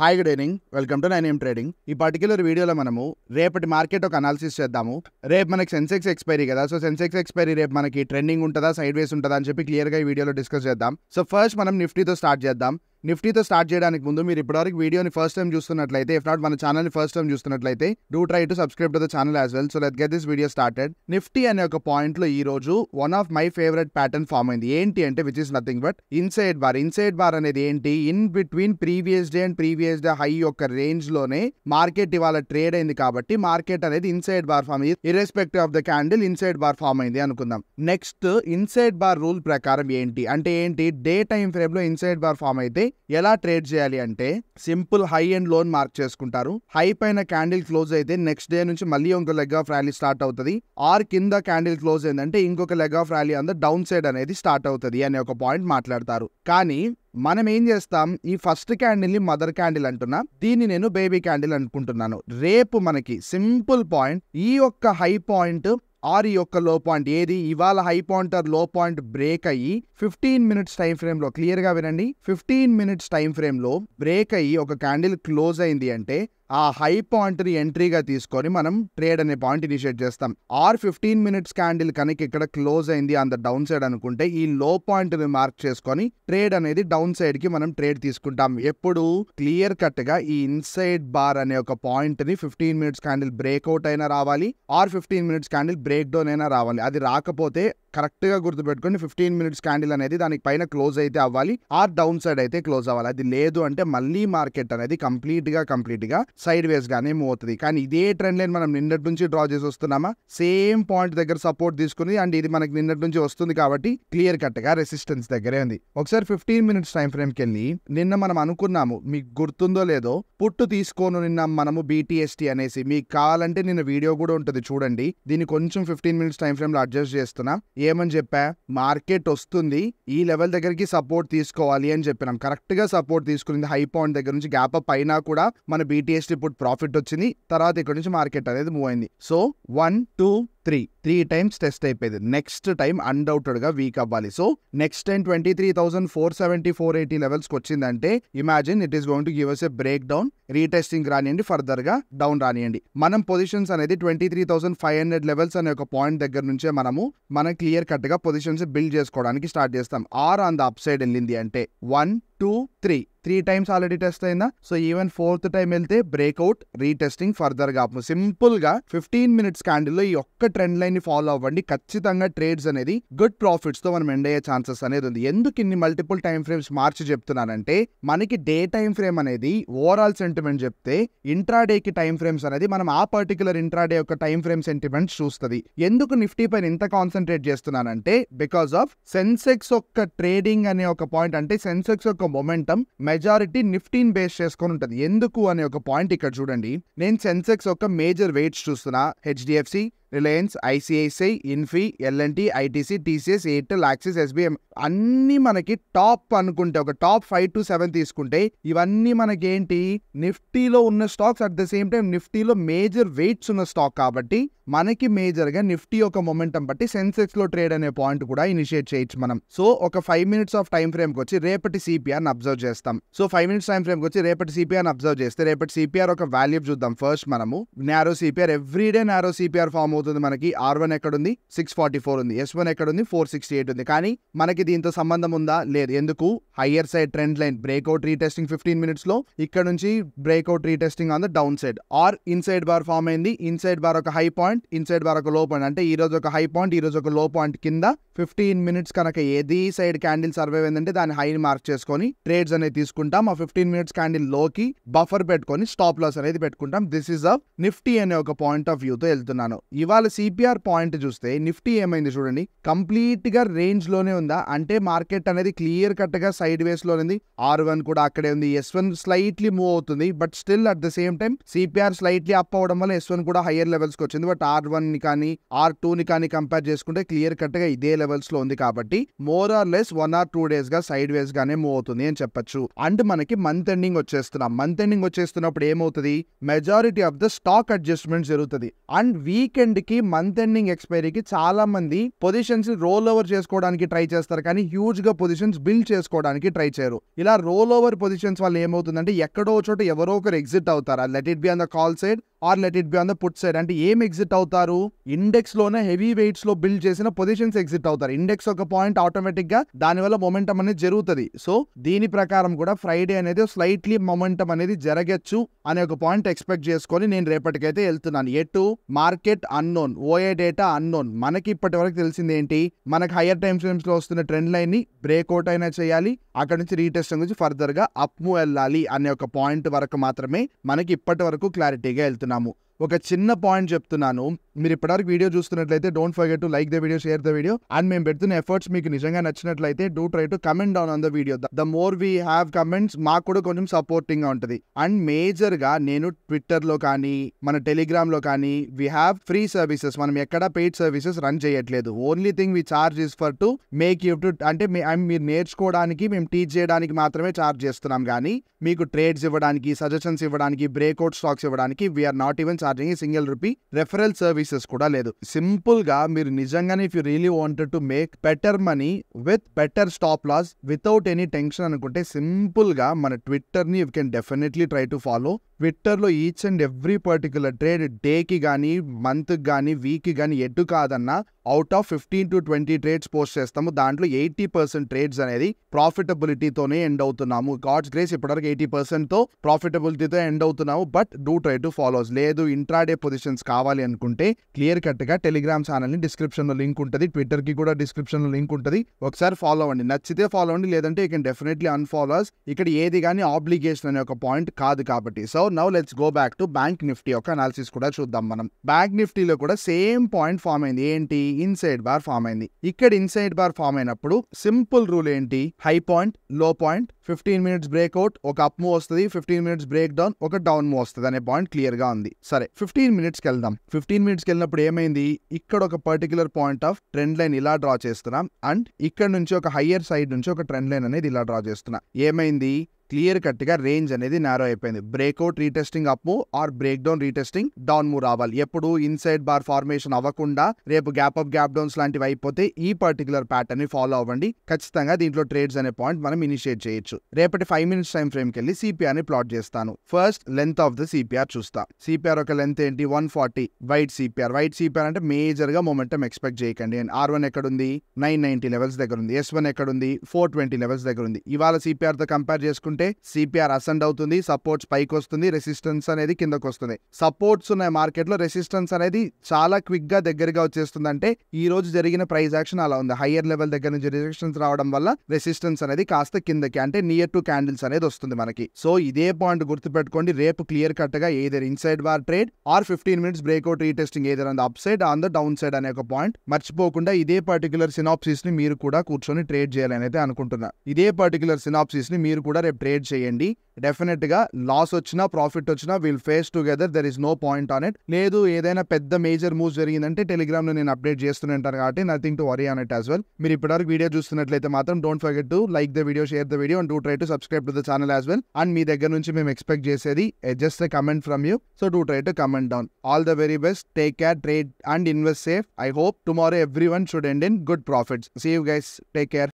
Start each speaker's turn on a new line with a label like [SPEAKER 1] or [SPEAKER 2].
[SPEAKER 1] hi good evening welcome to nine M trading ఈ particular వీడియోలో మనము రేపటి మార్కెట్ ఒక అనాలిసిస్ చేద్దాము రేపు మనకి సెన్సెక్స్ ఎక్స్పైరీ కదా సో సెన్సెక్స్ ఎక్స్పైరీ రేపు మనకి ట్రెండింగ్ ఉంటుందా సైడ్ వేస్ ఉంటుందా అని చెప్పి క్లియర్గా ఈ వీడియోలో డిస్కస్ చేద్దాం సో ఫస్ట్ మనం నిఫ్టీతో స్టార్ట్ చేద్దాం నిఫ్టీతో స్టార్ట్ చేయడానికి ముందు మీరు ఇప్పటివరకు వీడియోని ఫస్ట్ టైం చూస్తున్నట్లయితే ఇఫ్ నాట్ మన ఛానల్ని ఫస్ట్ టైం చూస్తున్నట్లయితే do try to subscribe to the channel as well so let get this video started Nifty అనే ఒక పాయింట్లో ఈ రోజు one of my favourite pattern form అయింది ఏంటి అంటే which is nothing but inside bar inside bar అనేది ఏంటి in between previous day and previous day high యొక్క రేంజ్ లోనే మార్కెట్ ఇవాళ ట్రేడ్ అయింది కాబట్టి మార్కెట్ అనేది ఇన్సైడ్ బార్ ఫామ్ అయ్యింది irrespective of the candle inside bar form అయింది అనుకుందాం నెక్స్ట్ ఇన్సైడ్ బార్ రూల్ ప్రకారం ఏంటి అంటే ఏంటి డే టైం ఫ్రేమ్ లో ఇన్సైడ్ బార్ ఫామ్ అయితే ఎలా ట్రేడ్ చేయాలి అంటే simple high and low mark చేసుకుంటారు హై పైన క్యాండిల్ క్లోజ్ అయితే నెక్స్ట్ డే నుంచి మళ్ళీ ఇంకో లెగ్ ఆఫ్ ర్యాలీ స్టార్ట్ అవుతుంది ఆర్ కింద క్యాండిల్ క్లోజ్ అయిందంటే ఇంకొక లెగ్ ఆఫ్ ర్యాలీ అంతా డౌన్ సైడ్ అనేది స్టార్ట్ అవుతుంది అనే ఒక పాయింట్ మాట్లాడతారు కానీ మనం ఏం చేస్తాం ఈ ఫస్ట్ క్యాండిల్ని మదర్ క్యాండిల్ అంటున్నా దీన్ని నేను బేబీ క్యాండిల్ అనుకుంటున్నాను రేపు మనకి సింపుల్ పాయింట్ ఈ ఒక్క హై పాయింట్ ఆరి యొక్క లో పాయింట్ ఏది ఇవాళ high point or low point break అయ్యి ఫిఫ్టీన్ మినిట్స్ టైం ఫ్రేమ్ లో క్లియర్ గా వినండి ఫిఫ్టీన్ మినిట్స్ టైం ఫ్రేమ్ లో బ్రేక్ అయ్యి ఒక క్యాండిల్ క్లోజ్ అయింది అంటే ఆ హై పాయింట్ని ఎంట్రీగా తీసుకొని మనం ట్రేడ్ అనే పాయింట్ ఇనిషియేట్ చేస్తాం ఆర్ ఫిఫ్టీన్ మినిట్స్ క్యాండిల్ కనుక ఇక్కడ క్లోజ్ అయింది అంత డౌన్ సైడ్ అనుకుంటే ఈ లో పాయింట్ని మార్క్ చేసుకొని ట్రేడ్ అనేది డౌన్ సైడ్ కి మనం ట్రేడ్ తీసుకుంటాం ఎప్పుడు క్లియర్ కట్ గా ఈ ఇన్సైడ్ బార్ అనే ఒక పాయింట్ ని ఫిఫ్టీన్ మినిట్స్ క్యాండిల్ బ్రేక్అవుట్ అయినా రావాలి or fifteen minutes candle break down అయినా రావాలి అది రాకపోతే కరెక్ట్గా గుర్తుపెట్టుకొని ఫిఫ్టీన్ మినిట్స్ క్యాండిల్ అనేది దానికి పైన క్లోజ్ అయితే అవ్వాలి ఆర్ డౌన్ సైడ్ అయితే క్లోజ్ అవ్వాలి అది లేదు అంటే మళ్ళీ మార్కెట్ అనేది కంప్లీట్గా కంప్లీట్గా సైడ్ వేస్ గానే మూవ్ అవుతుంది కానీ ఇదే ట్రెండ్ లైన్ మనం నిన్నటి నుంచి డ్రా చేసి వస్తున్నామా సేమ్ పాయింట్ దగ్గర సపోర్ట్ తీసుకుని అండ్ ఇది మనకి నిన్నటి నుంచి వస్తుంది కాబట్టి క్లియర్ కట్గా రెసిస్టెన్స్ దగ్గరే ఉంది ఒకసారి ఫిఫ్టీన్ మినిట్స్ టైం ఫ్రేమ్కి వెళ్ళి నిన్న మనం అనుకున్నాము మీకు గుర్తుందో లేదో పుట్టు తీసుకోను నిన్న మనము బీటీఎస్టీ అనేసి మీకు కావాలంటే నిన్న వీడియో కూడా ఉంటుంది చూడండి దీన్ని కొంచెం ఫిఫ్టీన్ మినిట్స్ టైం ఫ్రేమ్లో అడ్జస్ట్ చేస్తున్నా ఏమని చెప్పా మార్కెట్ వస్తుంది ఈ లెవెల్ దగ్గరికి సపోర్ట్ తీసుకోవాలి అని చెప్పినాం కరెక్ట్గా సపోర్ట్ తీసుకునింది హై పాయింట్ దగ్గర నుంచి గ్యాప్ అప్ అయినా కూడా మన బీటీఎస్ ఇప్పుడు ప్రాఫిట్ వచ్చింది తర్వాత ఇక్కడ నుంచి మార్కెట్ అనేది మూవ్ అయింది so one two three three times test అయిపోయింది నెక్స్ట్ టైం అన్డౌటెడ్గా వీక్ అవ్వాలి so next time twenty three thousand four seventy four eighty లెవెల్స్కి వచ్చిందంటే imagine it is going to give us a break down retesting రానియండి ఫర్దర్గా down రానియండి మనం positions అనేది twenty three thousand five hundred levels అనే ఒక పాయింట్ దగ్గర నుంచే మనము మనం క్లియర్ కట్గా పొజిషన్స్ బిల్డ్ చేసుకోవడానికి స్టార్ట్ చేస్తాం or on the up side వెళ్ళింది అంటే one two three three times already test అయిందా సో ఈవెన్ ఫోర్త్ టైం వెళ్తే బ్రేక్అవుట్ రీటెస్టింగ్ ఫర్దర్ గా సింపుల్ గా ఫిఫ్టీన్ మినిట్స్ లో ఈ ఒక్క ట్రెండ్ లైన్ ని ఫాలో అవ్వండి ఖచ్చితంగా ట్రేడ్స్ అనేది గుడ్ ప్రాఫిట్స్ తో మనం ఎండ్ అయ్యే ఛాన్సెస్ అనేది ఉంది ఎందుకు ఇన్ని మల్టిపుల్ టైం ఫ్రేమ్స్ మార్చి చెప్తున్నానంటే మనకి డే టైం ఫ్రేమ్ అనేది ఓవరాల్ సెంటిమెంట్ చెప్తే ఇంట్రాడే కి టైం ఫ్రేమ్స్ అనేది మనం ఆ పర్టికులర్ ఇంట్రాడే యొక్క టైం ఫ్రేమ్ సెంటిమెంట్స్ చూస్తుంది ఎందుకు నిఫ్టీ పైన ఇంత కాన్సన్ట్రేట్ చేస్తున్నానంటే బికాస్ ఆఫ్ సెన్సెక్స్ ఒక్క ట్రేడింగ్ అనే ఒక పాయింట్ అంటే సెన్సెక్స్ ఒక మొమెంటం మెజారిటీ నిఫ్టీన్ బేస్ చేసుకొని ఉంటుంది ఎందుకు అనే ఒక పాయింట్ ఇక్కడ చూడండి నేను సెన్సెక్స్ ఒక మేజర్ వెయిట్స్ చూస్తున్నా HDFC Reliance ICICI Infy L N T ITC TCS Airtel Axis SBI అన్ని మనకి టాప్ అనుకుంటే ఒక టాప్ ఫైవ్ టు సెవెన్ తీసుకుంటే ఇవన్నీ మనకేంటి నిఫ్టీలో ఉన్న stocks at the same time నిఫ్టీలో మేజర్ వెయిట్స్ ఉన్న స్టాక్ కాబట్టి మనకి మేజర్గా నిఫ్టీ యొక్క మొమెంటం బట్టి సెన్సెక్స్ లో ట్రేడ్ అనే పాయింట్ కూడా ఇనిషియేట్ చేయొచ్చు మనం సో ఒక five minutes of time frame వచ్చి రేపటి సిపిఆర్ అబ్జర్వ్ చేస్తాం so five minutes time frame వచ్చి రేపటి సిపిఆర్ అబ్జర్వ్ చేస్తే రేపటి సిపిఆర్ ఒక వాల్యూ చూద్దాం ఫస్ట్ మనము narrow CPR everyday narrow CPR form అవుతుంది మనకి ఆర్ వన్ ఎక్కడుంది సిక్స్ ఫార్టీ ఫోర్ ఉంది ఎస్ వన్ ఎక్కడుంది ఫోర్ సిక్స్టీ ఎయిట్ ఉంది కానీ మనకి దీంతో సంబంధం ఉందా లేదు ఎందుకు higher side trend line breakout retesting fifteen minutes లో ఇక్కడ నుంచి breakout retesting on the down side or inside bar form అయింది ఇన్సైడ్ బార్ ఒక హై పాయింట్ ఇన్సైడ్ బార్ ఒక లో పాయింట్ అంటే ఈ రోజు ఒక హై పాయింట్ ఈ రోజు ఒక లో పాయింట్ కింద ఫిఫ్టీన్ మినిట్స్ కనుక ఏది సైడ్ క్యాండిల్ సర్వే అయిందంటే దాని హై మార్క్ చేసుకొని ట్రేడ్స్ అనేది తీసుకుంటాం ఆ ఫిఫ్టీన్ మినిట్స్ క్యాండిల్ లోకి బఫర్ పెట్టుకొని స్టాప్ లాస్ అనేది పెట్టుకుంటాం దిస్ ఇస్ అ నిఫ్టీ అనే ఒక పాయింట్ ఆఫ్ వ్యూతో వెళ్తున్నాను ఇవ ఇవాళ సిపిఆర్ పాయింట్ చూస్తే నిఫ్టీ ఏమైంది చూడండి కంప్లీట్గా రేంజ్లోనే ఉందా అంటే మార్కెట్ అనేది క్లియర్ కట్గా సైడ్ వేస్లో ఉంది ఆర్ వన్ కూడా అక్కడే ఉంది ఎస్ వన్ స్లైట్లీ మూవ్ అవుతుంది but still at the same time CPR slightly up అవడం వల్ల ఎస్ వన్ కూడా హయ్యర్ లెవెల్స్కి వచ్చింది బట్ ఆర్ ని కానీ ఆర్ టూని కానీ కంపేర్ చేసుకుంటే క్లియర్ కట్గా ఇదే లెవెల్స్లో ఉంది కాబట్టి more or less one or two డేస్గా సైడ్ వేస్గానే మూవ్ అవుతుంది అని చెప్పొచ్చు అండ్ మనకి మంత్ ఎండింగ్ వచ్చేస్తున్నాం మంత్ ఎండింగ్ వచ్చేస్తున్నప్పుడు ఏమవుతుంది majority of the stock adjustment జరుగుతుంది అండ్ వీకెండ్ ఎక్స్పైరీకి మంత్ ఎండింగ్ ఎక్స్పైరీకి చాలా మంది పొజిషన్స్ రోల్ ఓవర్ చేసుకోవడానికి ట్రై చేస్తారు కానీ హ్యూజ్ గా పొజిషన్స్ బిల్డ్ చేసుకోవడానికి ట్రై చేయరు ఇలా రోల్ ఓవర్ పొజిషన్స్ వల్ల ఏమవుతుందంటే ఎక్కడో చోట ఎవరో ఒకరు ఎగ్జిట్ అవుతారు let it be on the call side or let it be on the put side అంటే ఏం ఎగ్జిట్ అవుతారు ఇండెక్స్ లోనే హెవీ వెయిట్స్ లో బిల్డ్ చేసిన పొజిషన్స్ ఎగ్జిట్ అవుతారు ఇండెక్స్ ఒక పాయింట్ ఆటోమేటిక్ దాని దానివల్ల మొమెంటం అనేది జరుగుతుంది సో దీని ప్రకారం కూడా ఫ్రైడే అనేది స్లైట్లీ మొమెంటం అనేది జరగచ్చు అనే ఒక పాయింట్ ఎక్స్పెక్ట్ చేసుకొని నేను రేపటికైతే వెళ్తున్నాను ఎటు market unknown OI data unknown మనకి ఇప్పటి వరకు తెలిసింది ఏంటి మనకి హయ్యర్ టైమ్ లో వస్తున్న ట్రెండ్ లైన్ని బ్రేక్అవుట్ అయినా చేయాలి అక్కడ నుంచి రీటెస్ట్ గురించి ఫర్దర్ గా అప్ వెళ్ళాలి అనే ఒక పాయింట్ వరకు మాత్రమే మనకి ఇప్పటి వరకు క్లారిటీగా వెళ్తున్నాం చేస్తున్నాము ఒక చిన్న పాయింట్ చెప్తున్నాను మీరు ఇప్పటివరకు వీడియో చూస్తున్నట్లయితే don't forget to like the video share the video and మేము పెడుతున్న ఎఫర్ట్స్ మీకు నిజంగా నచ్చినట్లయితే do try to comment down on the video the more we have comments మాకు కూడా కొంచెం సపోర్టింగ్ గా ఉంటుంది అండ్ మేజర్ గా నేను ట్విట్టర్లో కానీ మన టెలిగ్రామ్లో కానీ వీ హ్యావ్ ఫ్రీ సర్వీసెస్ మనం ఎక్కడ పెయిడ్ సర్వీసెస్ రన్ చేయట్లేదు only thing we charge is for to make you to అంటే మీరు నేర్చుకోవడానికి మేము టీచ్ చేయడానికి మాత్రమే చార్జ్ చేస్తున్నాం కానీ మీకు ట్రేడ్స్ ఇవ్వడానికి సజెషన్స్ ఇవ్వడానికి బ్రేక్అవుట్ స్టాక్స్ ఇవ్వడానికి we are not even charge charging single rupee referral services కూడా లేదు సింపుల్ గా మీరు నిజంగానే if you really wanted to make better money with better stop loss without any tension అనుకుంటే సింపుల్ గా మన ట్విట్టర్ ని you can definitely try to follow Twitter లో each and every particular trade డేకి కానీ కి కానీ వీక్ కానీ ఎటు కాదన్నా out of fifteen to twenty trades post చేస్తాము దాంట్లో ఎయిటీ పర్సెంట్ ట్రేడ్స్ అనేది ప్రాఫిటబిలిటీతోనే ఎండ్ అవుతున్నాము గాడ్స్ గ్రేస్ ఇప్పటివరకు ఎయిటీ పర్సెంట్ తో ప్రాఫిటబిలిటీతో ఎండ్ అవుతున్నాము but do try to follows లేదు ఇంట్రాడే పొజిషన్స్ కావాలి అనుకుంటే క్లియర్ కట్గా టెలిగ్రామ్ ఛానల్ని డిస్క్రిప్షన్లో లింక్ ఉంటుంది ట్విట్టర్కి కూడా డిస్క్రిప్షన్లో లింక్ ఉంటుంది ఒకసారి ఫాలో అవ్వండి నచ్చితే ఫాలో అవ్వండి లేదంటే యూ కెన్ డెఫినెట్లీ అన్ఫాలోస్ ఇక్కడ ఏది కానీ ఆబ్లిగేషన్ అనే ఒక పాయింట్ కాదు కాబట్టి so now let's go back to bank Nifty యొక్క అనాలిసిస్ కూడా చూద్దాం మనం బ్యాంక్ నిఫ్టీలో కూడా సేమ్ పాయింట్ ఫామ్ అయింది ఏంటి ఇన్సైడ్ బార్ ఫామ్ అయింది ఇక్కడ ఇన్సైడ్ బార్ ఫామ్ అయినప్పుడు సింపుల్ రూల్ ఏంటి high point low point fifteen minutes breakout ఒక అప్ మూవ్ వస్తుంది ఫిఫ్టీన్ మినిట్స్ బ్రేక్ డౌన్ ఒక డౌన్ మూవ్ వస్తుంది అనే పాయింట్ క్లియర్గా ఉంది సరే సరే ఫిఫ్టీన్ మినిట్స్కి వెళ్దాం ఫిఫ్టీన్ మినిట్స్కి వెళ్ళినప్పుడు ఏమైంది ఇక్కడ ఒక particular point of trend line ఇలా డ్రా చేస్తున్నాం అండ్ ఇక్కడ నుంచి ఒక హయ్యర్ సైడ్ నుంచి ఒక ట్రెండ్ లైన్ అనేది ఇలా డ్రా చేస్తున్నా ఏమైంది క్లియర్ కట్గా రేంజ్ అనేది నేరో అయిపోయింది breakout retesting up or break down retesting down move రావాలి ఎప్పుడు ఇన్సైడ్ బార్ ఫార్మేషన్ అవ్వకుండా రేపు గ్యాప్ అప్ గ్యాప్ డౌన్స్ లాంటివి అయిపోతే ఈ పర్టికులర్ ప్యాటర్న్ ని ఫాలో అవ్వండి ఖచ్చితంగా దీంట్లో ట్రేడ్స్ అనే పాయింట్ మనం ఇనిషియేట్ చేయొచ్చు రేపటి ఫైవ్ మినిట్స్ టైం ఫ్రేమ్కి వెళ్ళి సిపిఆర్ ని ప్లాట్ చేస్తాను first length of the CPR చూస్తా సిపిఆర్ ఒక లెంత్ ఏంటి one forty wide CPR wide CPR అంటే మేజర్ గా మొమెంటం ఎక్స్పెక్ట్ చేయకండి అండ్ ఆర్ వన్ ఎక్కడుంది నైన్ నైన్టీ లెవెల్స్ దగ్గర ఉంది ఎస్ వన్ ఎక్కడుంది ఫోర్ ట్వంటీ లెవెల్స్ దగ్గర ఉంది ఇవాళ సిపిఆర్ తో కంపేర్ చేసుకుంటే అంటే సిపిఆర్ అసెండ్ అవుతుంది సపోర్ట్స్ పైకి వస్తుంది రెసిస్టెన్స్ అనేది కిందకు వస్తుంది సపోర్ట్స్ ఉన్న మార్కెట్లో రెసిస్టెన్స్ అనేది చాలా క్విక్ గా దగ్గరగా వచ్చేస్తుంది అంటే ఈ రోజు జరిగిన ప్రైస్ యాక్షన్ అలా ఉంది హయ్యర్ లెవెల్ దగ్గర నుంచి రెసిస్టెన్స్ రావడం వల్ల రెసిస్టెన్స్ అనేది కాస్త కిందకి అంటే నియర్ టు క్యాండిల్స్ అనేది వస్తుంది మనకి సో ఇదే పాయింట్ గుర్తుపెట్టుకోండి రేపు క్లియర్ కట్ గా ఏదైనా inside bar trade or fifteen minutes breakout retesting ఏదైనా upside on the down downside అనే ఒక పాయింట్ మర్చిపోకుండా ఇదే పర్టికులర్ సినాప్సిస్ ని మీరు కూడా కూర్చొని ట్రేడ్ చేయాలని అయితే అనుకుంటున్నా ఇదే పర్టికులర్ సినాప్సిస్ ని మీరు కూడా రేపు ట్రేడ్ ట్రేడ్ చేయండి గా లాస్ వచ్చినా ప్రాఫిట్ వచ్చినా will face together there is no point on it లేదు ఏదైనా పెద్ద మేజర్ మూవ్ జరిగిందంటే టెలిగ్రామ్ లో నేను అప్డేట్ చేస్తూనే ఉంటాను కాబట్టి nothing to worry on it as well మీరు ఇప్పటివరకు వీడియో చూస్తున్నట్లయితే మాత్రం don't forget to like the video share the video and do try to subscribe to the channel as well and మీ దగ్గర నుంచి మేము ఎక్స్పెక్ట్ చేసేది just comment from you so do try to comment down all the very best take care trade and invest safe I hope tomorrow everyone should end in good profits save guys take care